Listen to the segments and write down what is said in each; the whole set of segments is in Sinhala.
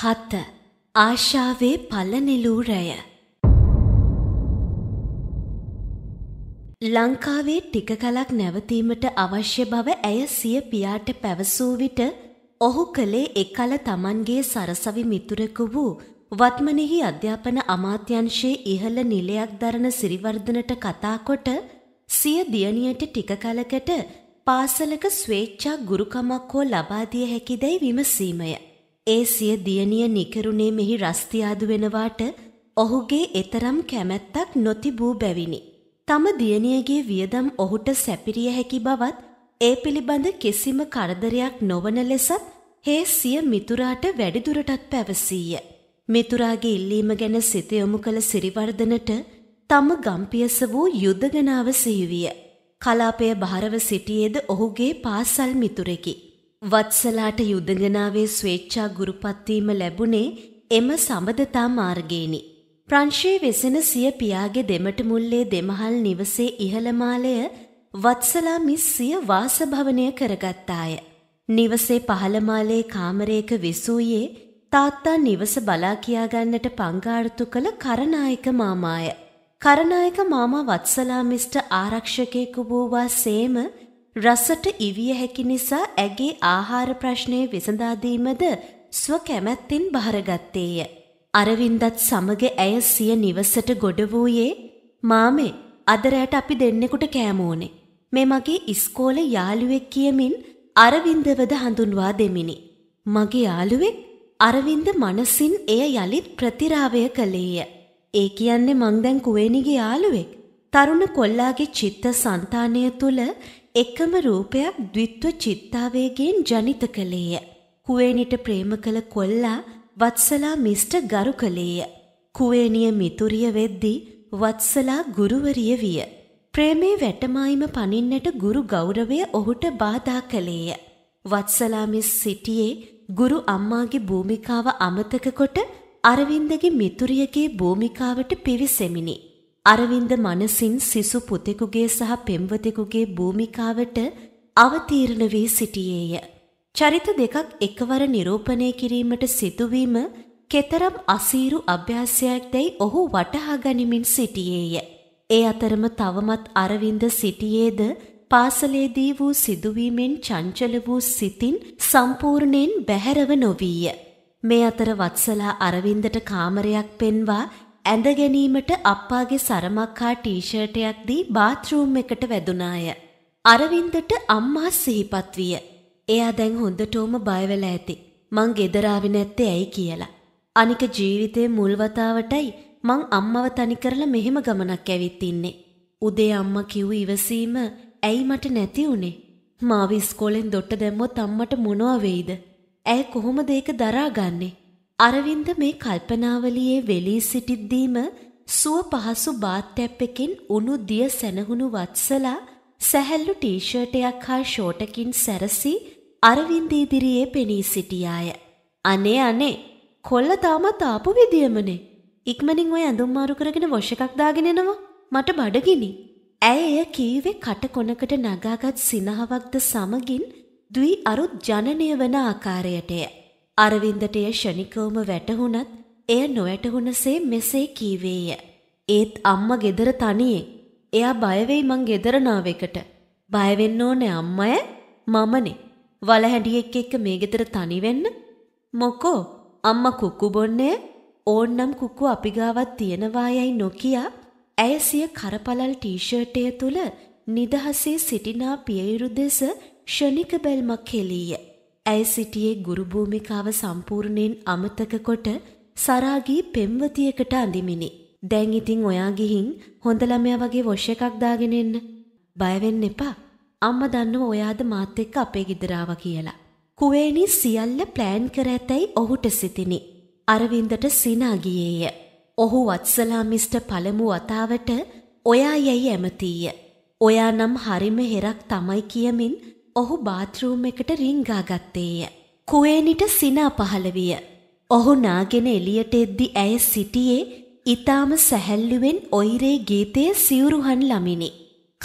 හත ආශාවේ පලනෙලූරය ලංකාවේ ටික කලක් නැවතීමට අවශ්‍ය බව ඇය සිය පියාට පැවසූ විට ඔහු කළේ එකල තමන්ගේ සරසවි මිතුරෙකු වූ වත්මනෙහි අධ්‍යාපන අමාත්‍යංශයේ ඉහළ නිලයක් දරන සිරිවර්ධනට කතාකොට සිය දියණියට ටික කලකට පාසලක ස්වේච්ඡා ගුරුකමක් හෝ ලබා දිය හැකිදැයි විමසීමය. ඒ සිය දියණිය නිකරුණේ මෙහි රස්තියාදු වෙනවාට ඔහුගේ එතරම් කැමැත්තක් නොතිබූ බැවිනි. තම දියණියගේ වියදම් ඔහුට සැපිරිය හැකි බවත් ඒ පිළිබඳ කිසිම කරදරයක් නොවන ලෙසත් හේ සිය මිතුරාට වැඩිදුරටත් පැවසීය. මිතුරාගේ ඉල්ලීම ගැන සිත යොමු කළ සිරිවර්ධනට තම ගම්පියස වූ යුදගනාව සිහිවිය. කලාපය භාරව සිටියේද ඔහුගේ පාසල් මිතුරෙකි. වත්සලාට යුදඟනාවේ ස්වේච්ඡා ගුරුපත්වීම ලැබුණේ එම සබඳතා මාර්ගයෙනි. ප්‍රංශයේ වෙසෙන සිය පියාගේ දෙමට මුල්ලේ දෙමහල් නිවසේ ඉහළ මාලය වත්සලා මිස් සිය වාසභවනය කරගත්තාය. නිවසේ පහළ මාලේ කාමරයක විසූයේ තාත්තා නිවස බලා කියාගන්නට පංගාර්තු කළ කරනායක මාමාය. කරනායක මාමා වත්සලා මිස්ට ආරක්ෂකයෙකු වූවා සේම රසට ඉවිය හැකි නිසා ඇගේ ආහාර ප්‍රශ්නය විසඳා දීමද ස්ව කැමැත්තෙන් බහරගත්තේය. අරවින්දත් සමග ඇය සිය නිවසට ගොඩ වූයේ "මාමේ, අද රැට අපි දෙන්නෙකුට කෑම ඕනේ. මේ මගේ ඉස්කෝලේ යාළුවෙක් කියමින් අරවින්දවද හඳුන්වා දෙමිනි. මගේ යාළුවෙක් අරවින්ද මනසින් එය යලිත් ප්‍රතිරාවය කළේය. ඒ කියන්නේ මං දැන් කුවේණිගේ යාළුවෙක්. තරුණ කොල්ලාගේ චිත්ත සන්තානය තුළ එකම රූපයක් ද්විත්ව චිත්තාවේගෙන් ජනිත කළේය. කුවේනිට ප්‍රේම කළ කොල්ලා වත්සලා මිෂ්ට ගරු කළේය. කුවේනිය මිතුරිය වෙද්දී වත්සලා ගුරුවරිය විය. ප්‍රේමේ වැටමායිම පනින්නට ගුරු ගෞරවය ඔහුට බාධා කළේය. වත්සලාමිස් සිටියේ ගුරු අම්මාගේ භූමිකාව අමතක කොට අරවින්දගේ මිතුරියගේ භූමිකාවට පිවිසෙමිනි. අරවින්ද මනසින් සිසු පුතෙකුගේ සහ පෙම්වතෙකුගේ භූමිකාවට අවතීර්ණ වී සිටියේය. චරිත දෙකක් එකවර නිරූපණය කිරීමට සිදුවීම කෙතරම් අසීරු අභ්‍යාසයක් දැයි ඔහු වටහා ගනිමින් සිටියේය. ඒ අතරම තවමත් අරවින්ද සිටියේද පාසලේදී වූ සිදුවීමෙන් චංචල වූ සිතින් සම්පූර්ණයෙන් බැහැරව නොවීය. මේ අතර වත්සලා අරවින්දට කාමරයක් පෙන්වා ඇඳ ගැනීමට අප්පාගේ සරමක් හා ටී-ෂර්ට් එකක් දී බාත් รู ම් එකට වැදුනාය. අරවින්දට අම්මා සිහිපත් විය. එයා දැන් හොඳටම බය වෙලා ඇති. මං ගෙදර ආවේ නැත්තේ ඇයි කියලා. අනික ජීවිතේ මුල් වතාවටයි මං අම්මව තනි කරලා මෙහෙම ගමනක් ඇවිත් ඉන්නේ. උදේ අම්මා කිව්ව ඉවසීම ඇයි මට නැති උනේ? මාව ඉස්කෝලෙන් දොට්ට දැම්මොත් අම්මට මොනවා වෙයිද? ඇය කොහොමද ඒක දරාගන්නේ? අරවින්ද මේ කල්පනාවලියේ වෙලී සිටිද්දීම සුව පහසු බාත්තැප් එකෙන් උණු දිය සැනහුණු වත්සලා සැහැල්ලු ටී-ෂර්ට් එකක් හා ෂෝටකින් සැරසී අරවින්ද ඉදිරියේ පෙනී සිටියාය. අනේ අනේ කොල්ල තාමත් ආපු විදියමනේ. ඉක්මනින් ওই ඇඳුම් මාරු කරගෙන වොෂ් එකක් දාගෙන එනවා. මට බඩගිනි. ඇය එය කීවේ කටකොනකට නගාගත් සිනහවක්ද සමගින් දුයි අරුත් ජනනය වන ආකාරයටය. අරවින්දට එය ෂණිකවම වැටහුණත් එය නොවැටහුණසේ මෙසේ කීවේය. ඒත් අම්ම ගෙදර තනියෙන්. එයා බයවෙයි මං ගෙදර නාවෙකට. බයවෙන්න ඕනේ අම්මය මමනේ. වලහැඩියෙක් එක්ක මේ ගෙදර තනි වෙන්න? මොකෝ අම්මා කුක්කු බොන්නේ ඕන්නම් කුක්කු අපි ගාවත් තියනවා යයි නොකිය ඇය සිය කරපලල් ටී-ෂර්ට් එක තුල නිදහසේ සිටිනා පියයුරු දෙස ෂණික බැල්මක් හෙලීය. ඇය සිටියේ ගුරු භූමිකාව සම්පූර්ණයෙන් අමතක කොට සරාගී පෙම්වතියකට අඳිමිනි. දැන් ඉතින් ඔයා ගිහින් හොඳ ළමයා වගේ වොෂ් එකක් දාගෙන එන්න. බය වෙන්න එපා. අම්මා දන්නව ඔයාද මාත් එක්ක අපේ ගෙදර ආවා කියලා. කුවේණි සියල්ල ප්ලෑන් කර ඇතැයි ඔහුට සිතිනි. අරවින්දට සිනා ගියේය. ඔහු වත්සලා මිස්ටර් පළමු වතාවට ඔයා යයි ඇමතීය. ඔයා නම් හරිම හෙරක් තමයි කියමින් ඔහු බාත්‍රූම් එකට රිංගාගත්තේය. කුවේනිට සිනා පහළ විය. ඔහු නාගෙන එළියට එද්දි ඇය සිටියේ ඊටාම සැහැල්ලුවෙන් ඔයිරේ ගීතයේ සිවුරුහන් ළමිනි.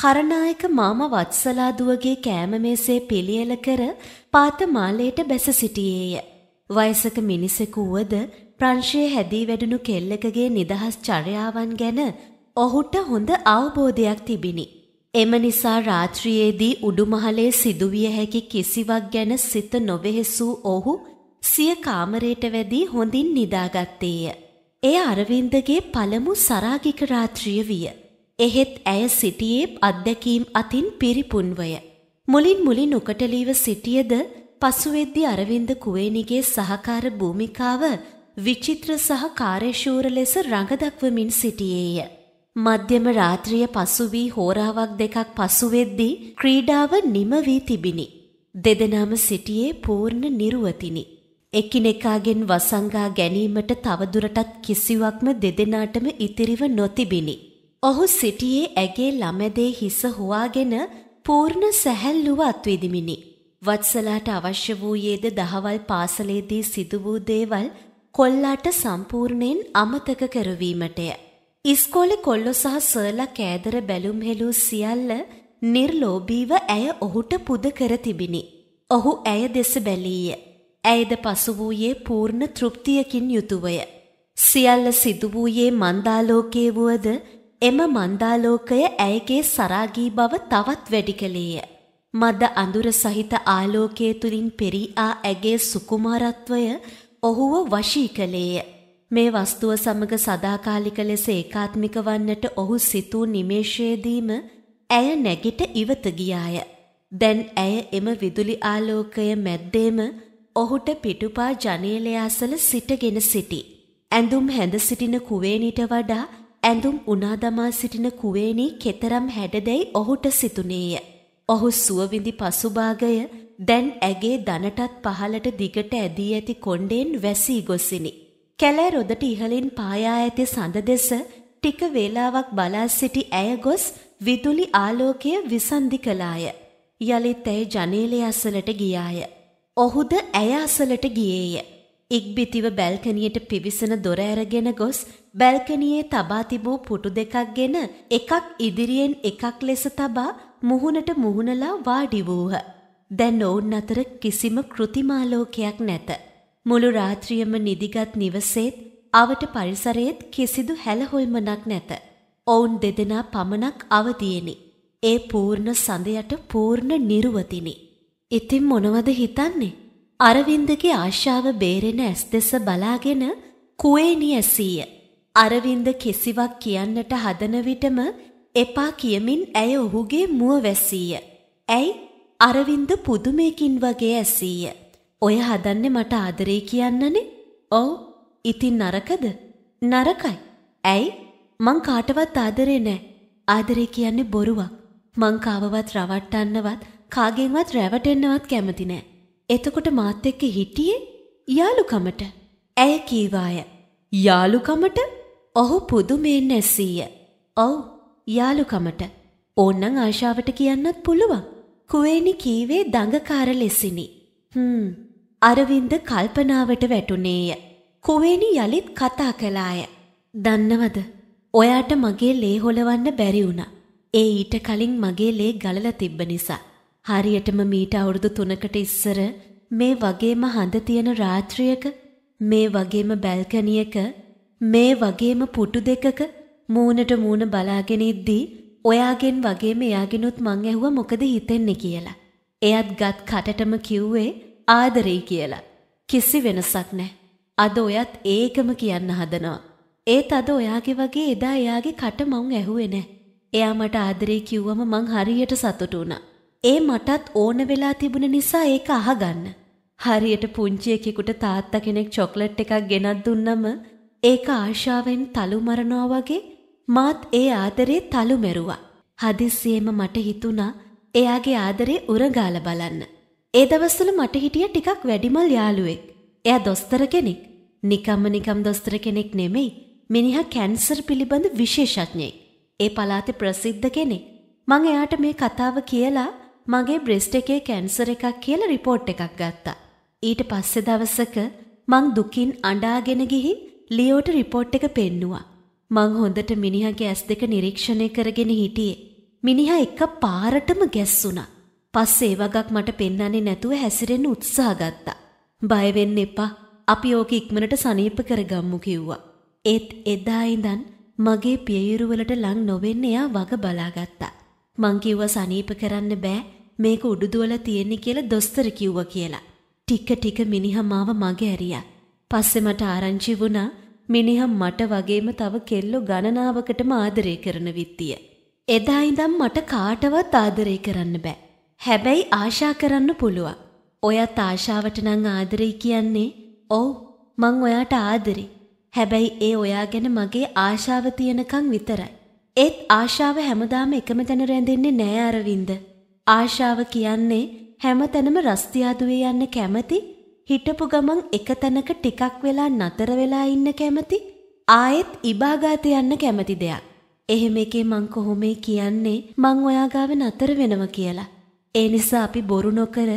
කරනායක මාම වත්සලාදුවගේ කෑම මේසේ පිළියෙල කර පාතමාලයට බැස සිටියේය. වයසක මිනිසෙකු වුවද ප්‍රංශයේ හැදී වැඩුණු කෙල්ලකගේ නිදහස් චර්යාවන් ගැන ඔහුට හොඳ අවබෝධයක් තිබිනි. එම නිසා රාත්‍රියේදී උඩුමහලේ සිදුවිය හැකි කිසිවක් ගැන සිත නොවෙහෙසූ ඔහු සිය කාමරයට වැදී හොඳින් නිදාගත්තේය. එය අරවින්දගේ පළමු සරාගික රාත්‍රිය විය. එහෙත් ඇය සිටියේ අත්දැකීම් අතින් පිරිපුන්වය. මුලින් මුලින් උකටලීව සිටියද පසුවෙද්දි අරවින්ද කුවේනිගේ සහකාර භූමිකාව විචිත්‍ර සහ කාර්යශූර ලෙස රඟදක්වමින් සිටියේය. මධ්‍යම රාත්‍රිය පසු වී හෝරාවක් දෙකක් පසු වෙද්දී ක්‍රීඩාව නිම වී තිබිනි. දෙදෙනාම සිටියේ පූර්ණ නිර්වතිනි. එකිනෙකාගෙන් වසංගා ගැනීමට තවදුරටත් කිසිවක්ම දෙදෙනාටම ඉතිරිව නොතිබිනි. ඔහු සිටියේ ඇගේ ළමදේ හිස හොවාගෙන පූර්ණ සැහැල්ලුව අත්විදිමිනි. වත්සලාට අවශ්‍ය වූයේද දහවල් පාසලේදී සිදු වූ දේවල් කොල්ලාට සම්පූර්ණයෙන් අමතක කරවීමටය. ඉස්කෝලේ කොල්ලො සහ සර්ලා කෑදර බැලුම් හෙලූ සියල්ල නිර්ලෝභීව ඇය ඔහුට පුද කර තිබිණි. ඔහු ඇය දෙස බැලීය. ඇයද පසු වූයේ පූර්ණ තෘප්තියකින් යුතුවය. සියල්ල සිදු වූයේ මන්දාලෝකයේ වුවද එම මන්දාලෝකය ඇයගේ සරාගී බව තවත් වැඩි කළේය. මද අඳුර සහිත ආලෝකයේ තුලින් පෙරී ආ ඇගේ සුකුමාරත්වය ඔහුව වශී කළේය. මේ වස්තුව සමග සදාකාලික ලෙස ඒකාත්මික වන්නට ඔහු සිතූ නිමේෂයේදීම ඇය නැගිට ඉවත ගියාය. දැන් ඇය එම විදුලි ආලෝකය මැද්දේම ඔහුට පිටුපා ජනේලය අසල සිටගෙන සිටි. ඇඳුම් හැඳ සිටින කුවේනිට වඩා ඇඳුම් උනාදමා සිටින කුවේනී කෙතරම් හැඩදැයි ඔහුට සිතුනේය. ඔහු සුවවිඳි පසුභාගය දැන් ඇගේ දනටත් පහලට දිගට ඇදී ඇති කොණ්ඩෙන් වැසී ගොසිනි. කැලෑ රොදට ඉහලින් පායා ඇති සඳ දෙස ටික වේලාවක් බලා සිටි ඇය ගොස් විදුලි ආලෝකය විසන්ධි කළාය. යළිත් ඇය ජනේලය අසලට ගියාය. ඔහුද ඇය අසලට ගියේය. ඉක්බිතිව බැල්කනියට පිවිසෙන දොර ඇරගෙන ගොස් බැල්කනියේ තබා තිබූ පුටු දෙකක්ගෙන එකක් ඉදිරියෙන් එකක් ලෙස තබා මුහුණට මුහුණලා වාඩි වූහ. දැන් ඔවුන් අතර කිසිම කෘතිමාලෝකයක් නැත. මුළු රාත්‍රියම නිදිගත් නිවසේත් අවට පරිසරයේත් කිසිදු හැලහොල්මනක් නැත. ඔවුන් දෙදෙනා පමණක් අවදියෙනි. ඒ පූර්ණ සඳයට පූර්ණ නිර්වතිනි. ඉතින් මොනවද හිතන්නේ? අරවින්දගේ ආශාව බේරෙන ඇස් දෙස බලාගෙන කුවේනි ඇසීය. අරවින්ද කිසිවක් කියන්නට හදන විටම එපා කියමින් ඇය ඔහුගේ මුව වැසීය. ඇයි? අරවින්ද පුදුමයකින් වගේ ඇසීය. ඔය හදන්නේ මට ආදරේ කියන්නනේ. ඔව්. ඉතින් නරකද? නරකයි. ඇයි? මං කාටවත් ආදරේ නෑ. ආදරේ කියන්නේ බොරුවක්. මං කාවවත් රවට්ටන්නවත්, කාගෙන්වත් රැවටෙන්නවත් කැමති නෑ. එතකොට මාත් එක්ක හිටියේ යාළුකමට. ඇය කීවාය. යාළුකමට? ඔහු පුදුමයෙන් ඇසීය. ඔව්, යාළුකමට. ඕන්නම් ආශාවට කියන්නත් පුළුවන්. කුවේනි කීවේ දඟකාර ලෙසිනි. හ්ම්. අරවින්ද කල්පනාවට වැටුනේය. කුවේනි යළිත් කතා කළාය. දන්නවද? ඔයාට මගේ ලේ හොලවන්න බැරි වුණා. ඒ ඊට කලින් මගේ ලේ ගලලා තිබ්බ නිසා. හරියටම මීට අවුරුදු 3කට ඉස්සර මේ වගේම හඳ තියෙන රාත්‍රියක මේ වගේම බැල්කනියක මේ වගේම පුටු දෙකක මූණට මූණ බලාගෙන ඉද්දී ඔයාගෙන් වගේම එයාගෙනුත් මං ඇහුවා මොකද හිතෙන්නේ කියලා. එයත් ගත් කටටම කිව්වේ ආදරෙයි කියලා. කිසි වෙනසක් නැහැ. අද ඔයත් ඒකම කියන්න හදනවා. ඒත් අද ඔයාගේ වගේ එදා එයාගේ කට මං ඇහුවේ නැහැ. එයා මට ආදරේ කිව්වම මං හරියට සතුටු වුණා. ඒ මටත් ඕන වෙලා තිබුණ නිසා ඒක අහගන්න. හරියට පුංචි එකෙකුට තාත්තා කෙනෙක් චොක්ලට් එකක් ගෙනත් දුන්නම ඒක ආශාවෙන් තලු මරනවා වගේ මාත් ඒ ආදරේ තලු මෙරුවා. හදිස්සියෙම මට හිතුණා එයාගේ ආදරේ උරගාල බලන්න. ඒ දවස්වල මට හිටිය ටිකක් වැඩිමල් යාළුවෙක්. එයා දොස්තර කෙනෙක්. නිකම්ම නිකම් දොස්තර කෙනෙක් නෙමෙයි. මිනිහා කැන්සර් පිළිබඳ විශේෂඥයෙක්. ඒ පළාතේ ප්‍රසිද්ධ කෙනෙක්. මං එයාට මේ කතාව කියලා මගේ බ්‍රෙස්ට් එකේ කැන්සර් එකක් කියලා රිපෝට් එකක් ගත්තා. ඊට පස්සේ දවසක මං දුකින් අඬාගෙන ගිහින් ලියෝට රිපෝට් එක පෙන්නුවා. මං හොඳට මිනිහාගේ ඇස් දෙක නිරීක්ෂණය කරගෙන හිටියේ. මිනිහා එක පාරටම ගැස්සුණා. පස්සේ වගක් මට පෙන්වන්නේ නැතුව හැසිරෙන්න උත්සාහ ගත්තා. බය වෙන්න එපා. අපි ඕක ඉක්මනට සනීප කරගම්මු කිව්වා. ඒත් එදා ඉඳන් මගේ පියයුරු වලට ලං නොවෙන්න එයා වග බලාගත්තා. මං කිව්වා සනීප කරන්න බෑ. මේක උඩුදුවල තියෙන්නේ කියලා දොස්තර කිව්වා කියලා. ටික ටික මිනිහා මාව මගේ ඇරියා. පස්සේ මට ආරංචි වුණා මිනිහා මට වගේම තව කෙල්ලෝ ගණනාවකටම ආදරය කරන විත්තිය. එදා ඉඳන් මට කාටවත් ආදරය කරන්න බෑ. හැබැයි ආශා කරන්න පුළුවන්. ඔයත් ආශාවට නං ආදරෙයි කියන්නේ ඔව් මං ඔයාට ආදරෙයි. හැබැයි ඒ ඔයා ගැන මගේ ආශාව තියෙනකං විතරයි. ඒත් ආශාව හැමදාම එකම තැන රැඳෙන්නේ නෑ අරවින්ද. ආශාව කියන්නේ හැම තැනම රස්තියාදුවේ යන්න කැමති හිටපු ගමන් එක තැනක ටිකක් වෙලා නතර වෙලා ඉන්න කැමති ආයෙත් ඉබාගාත යන්න කැමති දෙයක්. එහෙම එකේ මං කොහොමේ කියන්නේ මං ඔයා ගාව නතර වෙනවා කියලා. ඒ නිසා අපි බොරු නොකර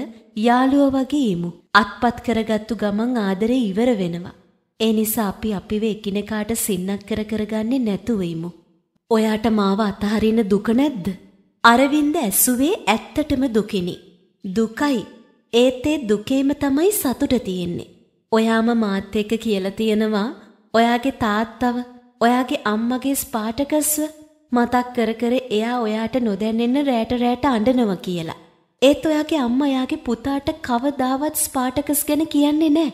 යාළුවෝ වගේ ඉමු. අත්පත් කරගත්තු ගමන් ආදරේ ඉවර වෙනවා. ඒ නිසා අපි අපිව එකිනෙකාට සින්නක් කර කරගන්නේ නැතුව ඉමු. ඔයාට මාව අතහරින දුක නැද්ද? අරවින්ද ඇසුවේ ඇත්තටම දුකිනි. දුකයි. ඒත් ඒ දුකේම තමයි සතුට තියෙන්නේ. ඔයාම මාත් එක්ක කියලා තියෙනවා ඔයාගේ තාත්තව, ඔයාගේ අම්මගේ ස්පාටකස්ව මතක් කර කර එයා ඔයාට නොදැන්නෙන්න රෑට රෑට අඬනවා කියලා. ඒත් ඔයාගේ අම්මා යාගේ පුතාට කවදාවත් ස්පාටකස් ගැන කියන්නේ නැහැ.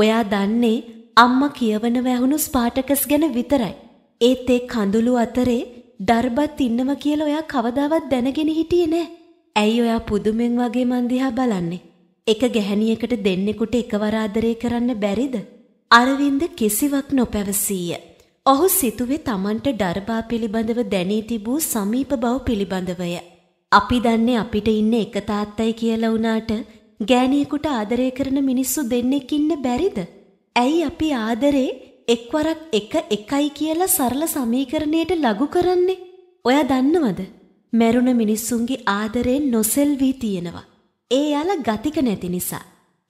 ඔයා දන්නේ අම්මා කියවන වැහුණු ස්පාටකස් ගැන විතරයි. ඒත් ඒ කඳුළු අතරේ ඩර්බත් ඉන්නවා කියලා ඔයා කවදාවත් දැනගෙන හිටියේ නැහැ. ඇයි ඔයා පුදුමෙන් වගේ මන් දිහා බලන්නේ? එක ගැහණියකට දෙන්නෙකුට එකවර ආදරය කරන්න බැරිද? අරවින්ද කිසිවක් නොපැවසීය. ඔහු සිතුවේ Tamanට ඩර්බා පිළිබඳව දැනී තිබූ සමීප බව පිළිබඳවය. අපි දන්නේ අපිට ඉන්න එක තාත්තයි කියලා වුණාට ගෑණියෙකුට ආදරය කරන මිනිස්සු දෙන්නෙක් ඉන්න බැරිද? ඇයි අපි ආදරේ එක්වරක් එක එකයි කියලා සරල සමීකරණයට ලඝු කරන්නේ? ඔයා දන්නවද? මැරුණ මිනිස්සුන්ගේ ආදරයෙන් නොසෙල්වී තියෙනවා. ඒ යාලා ගතික නැති නිසා.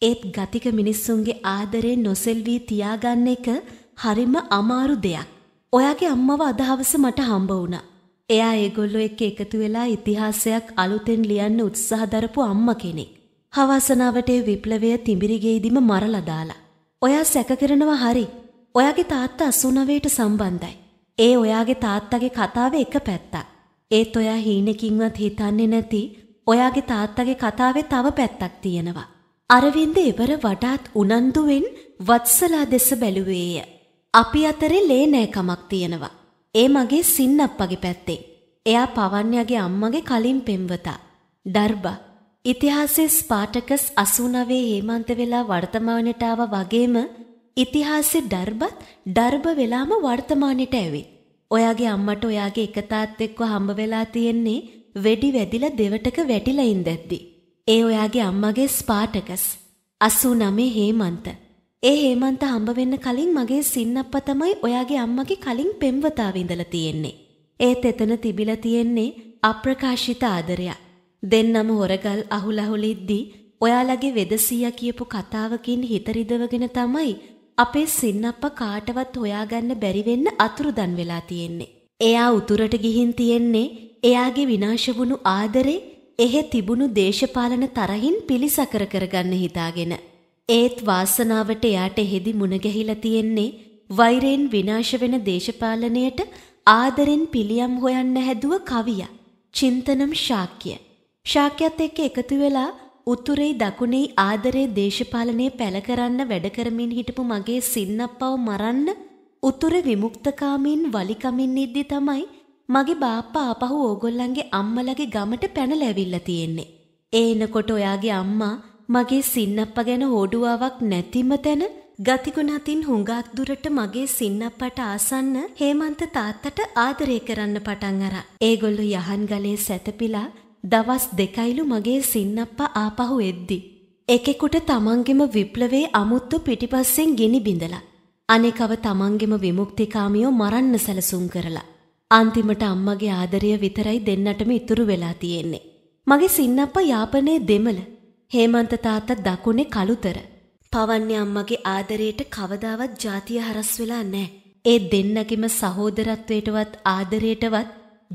ඒත් ගතික මිනිස්සුන්ගේ ආදරයෙන් නොසෙල්වී තියාගන්න එක හරිම අමාරු දෙයක්. ඔයාගේ අම්මව අදහවස මට හම්බ වුණා. එයා ඒගොල්ලෝ එක්ක එකතු වෙලා ඉතිහාසයක් අලුතෙන් ලියන්න උත්සාහ දරපු අම්ම කෙනෙක්. හවසනාවට ඒ විප්ලවය තිඹිරිගෙයිදිම මරලා දාලා. ඔයා සැක කරනවා හරි. ඔයාගේ තාත්තා 89ට සම්බන්ධයි. ඒ ඔයාගේ තාත්තගේ කතාව එක පැත්තක්. ඒත් ඔයා හීනකින්වත් හිතන්නේ නැති ඔයාගේ තාත්තගේ කතාවේ තව පැත්තක් තියෙනවා. අරවින්ද ඉවර වඩාත් උනන්දුවෙන් වත්සලා දෙස බැලුවේය. අපි අතරේ ලේනෑකමක් තියෙනවා. ඒ මගේ සින්නප්පගේ පැත්තේ. එයා පවන්යාගේ අම්මගේ කලින් පෙම්වතා. දර්බා. ඉතිහාසයේ ස්පාටකස් 89 හේමන්ත වෙලා වර්තමානයට ආව වගේම ඉතිහාසෙ දර්බත් දර්බ වෙලාම වර්තමානයට ඇවිත්. ඔයාගේ අම්මට ඔයාගේ එකතාත් එක්ක හම්බ වෙලා තියෙන්නේ වෙඩි වැදිලා දෙවටක වැටිලා ඉඳද්දි. ඒ ඔයාගේ අම්මගේ ස්පාටකස් 89 හේමන්ත. ඒ හේමන්ත හම්බ වෙන්න කලින් මගේ සින්නප්ප තමයි ඔයාගේ අම්මගේ කලින් පෙම්වතාව ඉඳලා තියෙන්නේ. ඒත් එතන තිබිලා තියෙන්නේ අප්‍රකාශිත ආදරයක්. දෙන්නම හොරගල් අහුලහුලිද්දි ඔයාලගේ වෙදසියා කියපු කතාවකින් හිත රිදවගෙන තමයි අපේ සින්නප්ප කාටවත් හොයාගන්න බැරි වෙන්න අතුරුදන් වෙලා තියෙන්නේ. එයා උතුරට ගිහින් තියෙන්නේ එයාගේ විනාශ වුණු ආදරේ එහෙ තිබුණු දේශපාලන තරහින් පිළිසකර කරගන්න හිතාගෙන. ඒත් වාසනාවට එයාට එහෙදි මුණගැහිලා තියෙන්නේ වෛරයෙන් විනාශ වෙන දේශපාලනයට ආදරෙන් පිළියම් හොයන්න හැදුව කවියා චින්තනම් ශාක්‍ය. ශාක්‍යත් එක්ක එකතු වෙලා උතුරේ දකුණේ ආදරේ දේශපාලනය පැල කරන්න වැඩ කරමින් හිටපු මගේ සින්නප්පව මරන්න උතුර විමුක්තකාමීන් වලිකමින් ඉද්දි තමයි මගේ බාප්පා ආපහු ඕගොල්ලන්ගේ අම්මලගේ ගමට පැනලා ඇවිල්ලා තියෙන්නේ. ඒනකොට ඔයාගේ අම්මා මගේ සින්නප්ප ගැන හෝඩුවාවක් නැතිම තැන ගතිගුණ අතින් හුඟක් දුරට මගේ සින්නප්පට ආසන්න හේමන්ත තාත්තට ආදරය කරන්න පටන් අරා. ඒගොල්ලෝ යහන්ගලේ සැතපිලා දවස් දෙකයිලු මගේ සින්නප්ප ආපහු එද්දි. එකෙකුට තමන්ගෙම විප්ලවයේ අමුත්තු පිටිපස්සෙන් ගිනි බිඳලා. අනෙකව තමන්ගෙම විමුක්තිකාමියෝ මරන්න සැලසුම් කරලා. අන්තිමට අම්මගේ ආදරය විතරයි දෙන්නටම ඉතුරු වෙලා තියෙන්නේ. මගේ සින්නප්ප යාපනයේ දෙමළ හේමන්ත තාත්තා දකුණේ කළුතර. පවන්නේ අම්මගේ ආදරයට කවදාවත් ජාතිය හරස් වෙලා නැහැ. ඒ දෙන්නගෙම සහෝදරත්වයටවත් ආදරයටවත්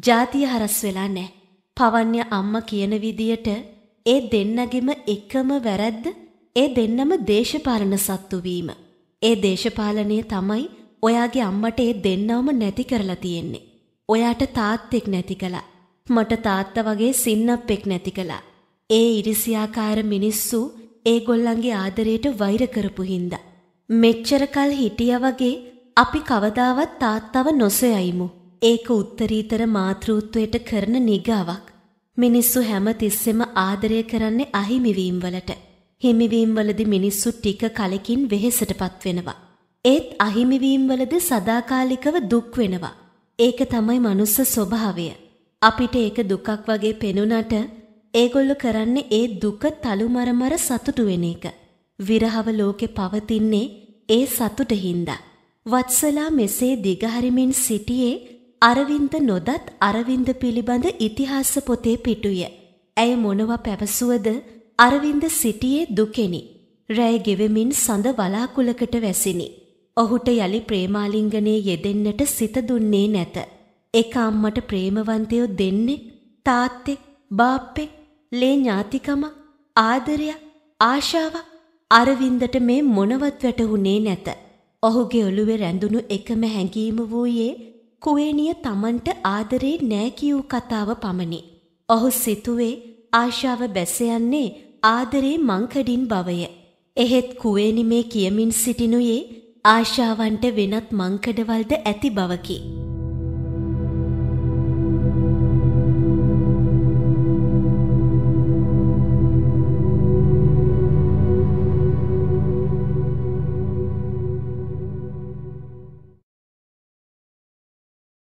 ජාතිය හරස් වෙලා නැහැ. පවන්්‍ය අම්ම කියන විදියට ඒ දෙන්නගෙම එකම වැරැද්ද ඒ දෙන්නම දේශපාලන සත්තුවීම. ඒ දේශපාලනය තමයි ඔයාගේ අම්මට ඒ දෙන්නවම නැති කරලා තියෙන්නේ. ඔයාට තාත්තෙක් නැති කළා. මට තාත්ත වගේ සින්නප්පෙක් නැති කළා. ඒ ඉරිසියාකාර මිනිස්සු ඒගොල්ලන්ගේ ආදරයට වෛර කරපු හින්දා. මෙච්චර කල් හිටිය වගේ අපි කවදාවත් තාත්තව නොසොයයිමු. ඒක උත්තරීතර මාතෘත්වයට කරන නිගාවක්. මිනිස්සු හැම තිස්සෙම ආදරය කරන්නේ අහිමිවීම් වලට. හිමිවීම් වලදි මිනිස්සු ටික කලකින් වෙහෙසටපත් වෙනවා. ඒත් අහිමිවීම් වලදි සදාකාලිකව දුක් වෙනවා. ඒක තමයි මනුස්ස ස්වභාවය. අපිට ඒක දුකක් වගේ පෙනුනට ඒගොල්ලො කරන්නේ ඒ දුක තලුමරමර සතුටු වෙන එක. විරහව ලෝකෙ පවතින්නේ ඒ සතුට හින්දා. වත්සලා මෙසේ දිගහරිමින් සිටියේ අරවින්ද නොදත් අරවින්ද පිළිබඳ ඉතිහාස පොතේ පිටුය. ඇය මොනවා පැවසුවද අරවින්ද සිටියේ දුකෙනි. රැය ගෙවෙමින් සඳ වලාකුලකට වැසිනි. ඔහුට යළි ප්‍රේමාලිංගනයේ යෙදෙන්නට සිත දුන්නේ නැත. එක අම්මට ප්‍රේමවන්තයෝ දෙන්නේ තාත්තෙක් බාප්පෙක් ලේ ඥාතිකම ආදරය ආශාව අරවින්දට මේ මොනවත් වැටහුනේ නැත. ඔහුගේ ඔළුවේ රැඳුණු එකම හැඟීම වූයේ කුවේනිය Tamanට ආදරේ නෑ කියූ කතාව පමණි. ඔහු සිතුවේ ආශාව බැස යන්නේ ආදරේ මංකඩින් බවය. එහෙත් කුවේනි මේ කියමින් සිටිනුයේ ආශාවන්ට වෙනත් මංකඩවලද ඇති බවකි.